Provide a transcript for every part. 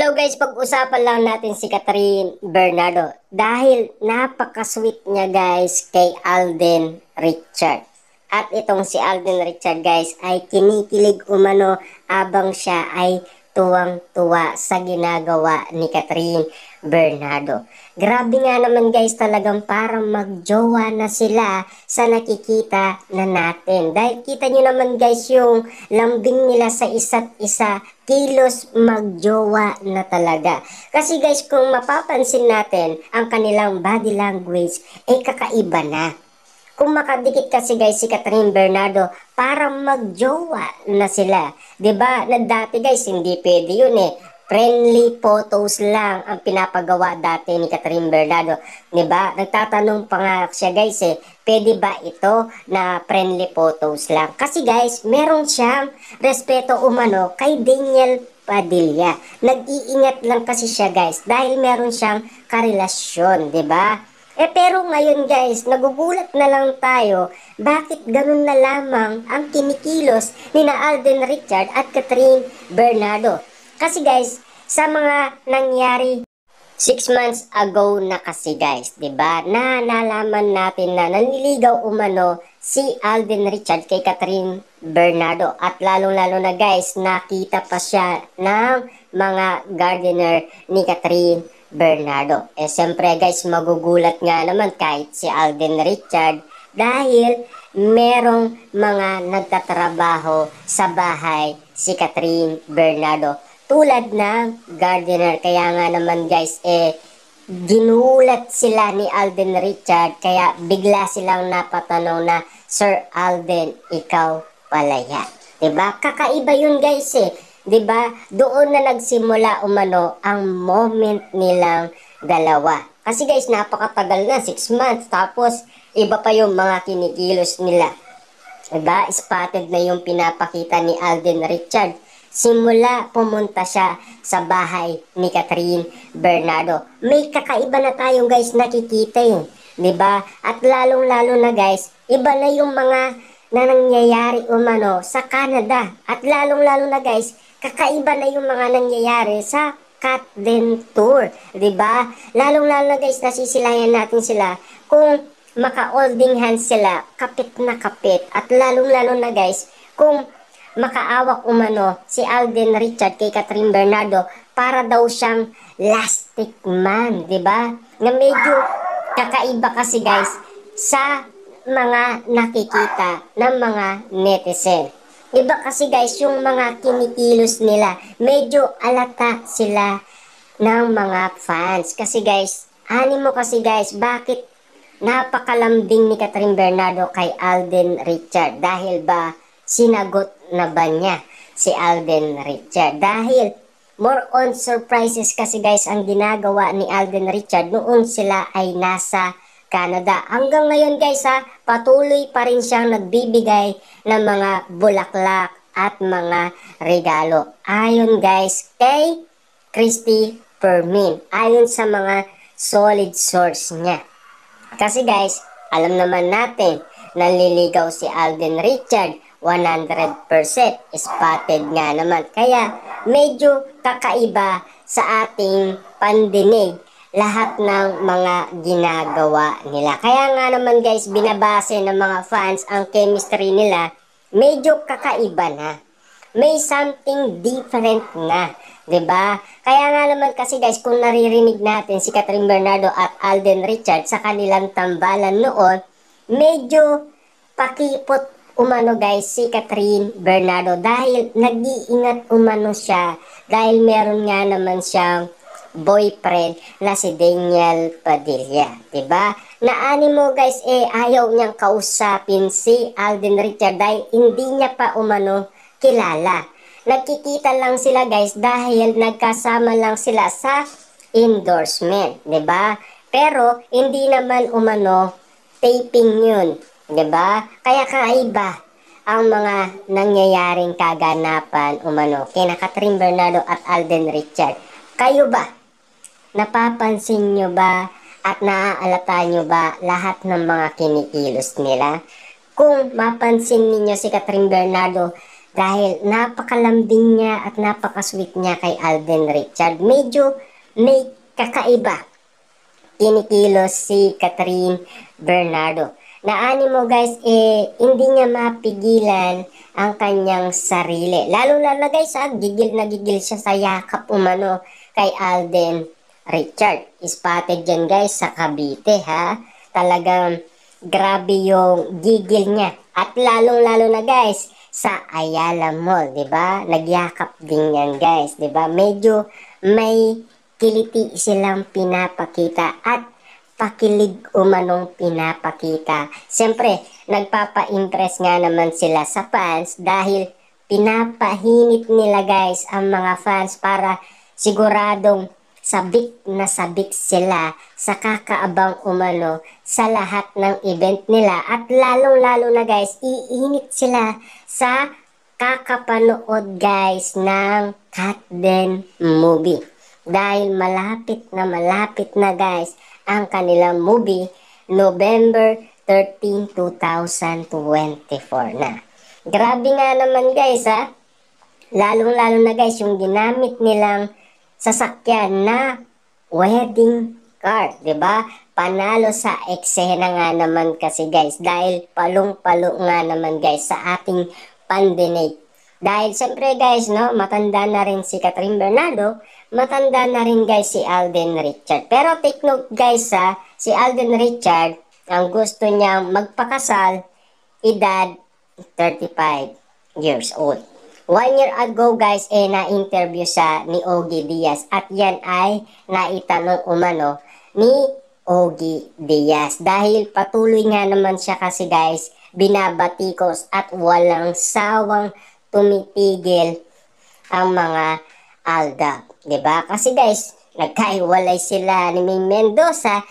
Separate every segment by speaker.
Speaker 1: Hello guys, pag-usapan lang natin si Catherine Bernardo dahil napaka-sweet niya guys kay Alden Richard. At itong si Alden Richard guys ay kinikilig umano abang siya ay tuwang-tuwa sa ginagawa ni Catherine. Bernardo. Grabe nga naman guys talagang parang magjowa na sila sa nakikita na natin. Dahil kita nyo naman guys yung lambing nila sa isa't isa kilos magjowa na talaga. Kasi guys kung mapapansin natin ang kanilang body language ay eh, kakaiba na. Kung makadikit kasi guys si Catherine Bernardo, parang magjowa na sila. 'Di ba? Na dati guys hindi pwede 'yun eh friendly photos lang ang pinapagawa dati ni Catherine Bernardo. ba? Diba? Nagtatanong pa nga siya guys eh, pwede ba ito na friendly photos lang? Kasi guys, meron siyang respeto umano kay Daniel Padilla. Nag-iingat lang kasi siya guys dahil meron siyang karelasyon, ba? Diba? Eh pero ngayon guys, nagugulat na lang tayo bakit ganun na lamang ang kinikilos ni na Alden Richard at Catherine Bernardo. Kasi guys, sa mga nangyari 6 months ago na kasi guys, 'di ba? Na nalaman natin na nanliligaw umano si Alvin Richard kay Catherine Bernardo at lalong-lalo na guys, nakita pa siya ng mga gardener ni Catherine Bernardo. Eh siyempre guys, magugulat nga naman kahit si Alvin Richard dahil merong mga nagtatrabaho sa bahay si Catherine Bernardo tulad ng gardener. Kaya nga naman guys, eh, ginulat sila ni Alden Richard kaya bigla silang napatanong na Sir Alden, ikaw pala yan. Diba? Kakaiba yun guys eh. Diba? Doon na nagsimula umano ang moment nilang dalawa. Kasi guys, napakatagal na, 6 months. Tapos, iba pa yung mga kinikilos nila. Diba? Spotted na yung pinapakita ni Alden Richard. Simula pumunta siya sa bahay ni Catherine Bernardo. May kakaiba na tayong guys nakikita eh. ba? Diba? At lalong-lalo na guys, iba na yung mga na nangyayari umano sa Canada. At lalong-lalo na guys, kakaiba na yung mga nangyayari sa cut then tour, 'di ba? Lalong-lalo na guys, nasisilayan natin sila kung maka-holding hands sila, kapit na kapit. At lalong-lalo na guys, kung makaawak umano si Alden Richard kay Catherine Bernardo para daw siyang lastic man, 'di ba? Na medyo kakaiba kasi guys sa mga nakikita ng mga netizen. Iba kasi guys yung mga kinikilos nila. Medyo alata sila ng mga fans. Kasi guys, ani mo kasi guys, bakit napakalambing ni Catherine Bernardo kay Alden Richard? Dahil ba sinagot na nabanya si Alden Richard. Dahil more on surprises kasi guys ang ginagawa ni Alden Richard noon sila ay nasa Canada. Hanggang ngayon guys ha, patuloy pa rin siyang nagbibigay ng mga bulaklak at mga regalo. Ayon guys kay Christy Permin. Ayon sa mga solid source niya. Kasi guys, alam naman natin, nanliligaw si Alden Richard 100% spotted nga naman. Kaya medyo kakaiba sa ating pandinig lahat ng mga ginagawa nila. Kaya nga naman guys, binabase ng mga fans ang chemistry nila, medyo kakaiba na. May something different na. 'di ba? Kaya nga naman kasi guys, kung naririnig natin si Catherine Bernardo at Alden Richard sa kanilang tambalan noon, medyo pakipot umano guys si Catherine Bernardo dahil nag-iingat umano siya dahil meron nga naman siyang boyfriend na si Daniel Padilla, 'di ba? Na mo guys eh ayaw niyang kausapin si Alden Richard dahil hindi niya pa umano kilala. Nagkikita lang sila guys dahil nagkasama lang sila sa endorsement, 'di ba? Pero hindi naman umano taping 'yun. 'Di ba? Kaya kaiba ang mga nangyayaring kaganapan umano kay Catherine Bernardo at Alden Richard. Kayo ba? Napapansin nyo ba at naaalata nyo ba lahat ng mga kinikilos nila? Kung mapansin ninyo si Catherine Bernardo dahil napakalambing niya at napakasweet niya kay Alden Richard, medyo may kakaiba kinikilos si Catherine Bernardo na mo guys, eh, hindi niya mapigilan ang kanyang sarili. Lalo lalo guys, ah, gigil na gigil siya sa yakap umano kay Alden Richard. Ispotted yan guys sa Cavite ha. Talagang grabe yung gigil niya. At lalong lalo na guys, sa Ayala Mall, 'di ba? Nagyakap din 'yan, guys, 'di ba? Medyo may kiliti silang pinapakita at pakilig umanong pinapakita. Siyempre, nagpapa-interest nga naman sila sa fans dahil pinapahinit nila guys ang mga fans para siguradong sabik na sabik sila sa kakaabang umano sa lahat ng event nila at lalong lalo na guys iinit sila sa kakapanood guys ng Cat Den movie dahil malapit na malapit na guys ang kanilang movie November 13, 2024 na. Grabe nga naman guys ha. Lalong-lalo na guys yung ginamit nilang sasakyan na wedding car, 'di ba? Panalo sa eksena nga naman kasi guys dahil palong-palo nga naman guys sa ating pandemic dahil syempre guys, no, matanda na rin si Catherine Bernardo, matanda na rin guys si Alden Richard. Pero take note guys ha, si Alden Richard, ang gusto niya magpakasal, edad 35 years old. One year ago guys, eh na-interview siya ni Ogie Diaz at yan ay naitanong umano ni Ogie Diaz. Dahil patuloy nga naman siya kasi guys, binabatikos at walang sawang pumipigil ang mga ALDA. ba? Diba? Kasi guys, nagkaiwalay sila ni Ming Mendoza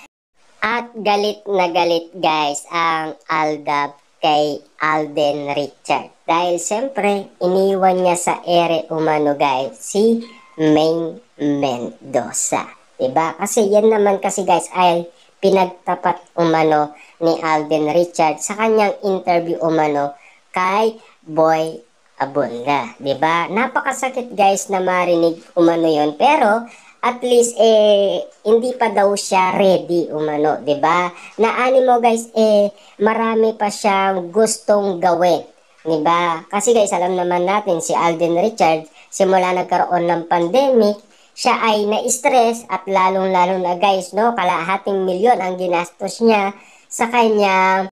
Speaker 1: at galit na galit guys ang Aldab kay Alden Richard. Dahil siyempre, iniwan niya sa ere umano guys si Ming Mendoza. ba? Diba? Kasi yan naman kasi guys ay pinagtapat umano ni Alden Richard sa kanyang interview umano kay Boy abunda, 'di ba? Napakasakit guys na marinig umano 'yon, pero at least eh hindi pa daw siya ready umano, 'di ba? Naani mo guys eh marami pa siyang gustong gawin, 'di ba? Kasi guys, alam naman natin si Alden Richards simula nagkaroon ng pandemic, siya ay na-stress at lalong-lalo na guys, no, kalahating milyon ang ginastos niya sa kanya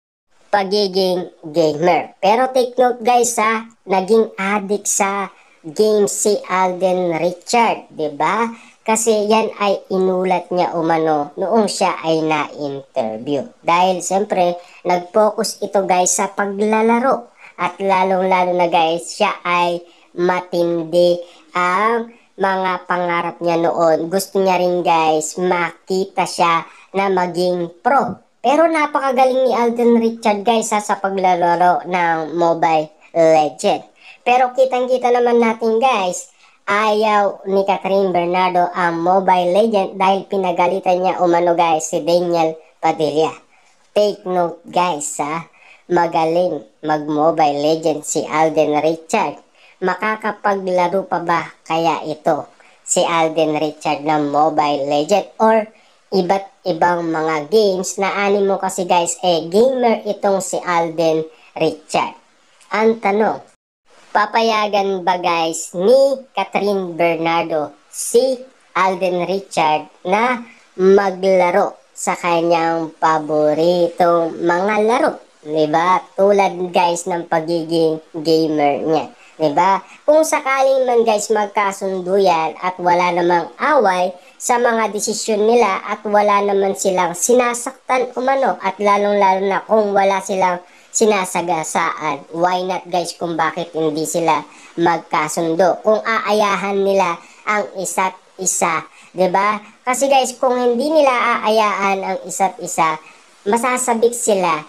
Speaker 1: pagiging gamer. Pero take note guys ha, naging addict sa game si Alden Richard, 'di ba? Kasi yan ay inulat niya umano noong siya ay na-interview. Dahil siyempre, nag-focus ito guys sa paglalaro. At lalong-lalo na guys, siya ay matindi ang mga pangarap niya noon. Gusto niya rin guys makita siya na maging pro pero napakagaling ni Alden Richard guys ha, sa paglalaro ng Mobile Legend. Pero kitang-kita naman natin guys, ayaw ni Catherine Bernardo ang Mobile Legend dahil pinagalitan niya umano guys si Daniel Padilla. Take note guys ha, magaling mag-Mobile Legend si Alden Richard. Makakapaglaro pa ba kaya ito si Alden Richard ng Mobile Legend or iba't ibang mga games na animo kasi guys, eh gamer itong si Alden Richard. Ang tanong, papayagan ba guys ni Catherine Bernardo si Alden Richard na maglaro sa kanyang paboritong mga laro? 'di ba? Tulad guys ng pagiging gamer niya, 'di ba? Kung sakaling man guys magkasundo yan at wala namang away, sa mga desisyon nila at wala naman silang sinasaktan umano at lalong-lalo na kung wala silang sinasagasaan. Why not guys kung bakit hindi sila magkasundo? Kung aayahan nila ang isa't isa, 'di ba? Kasi guys, kung hindi nila aayaan ang isa't isa, masasabik sila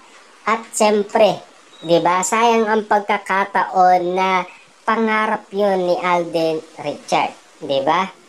Speaker 1: at siyempre, 'di ba? Sayang ang pagkakataon na pangarap 'yon ni Alden Richard, 'di ba?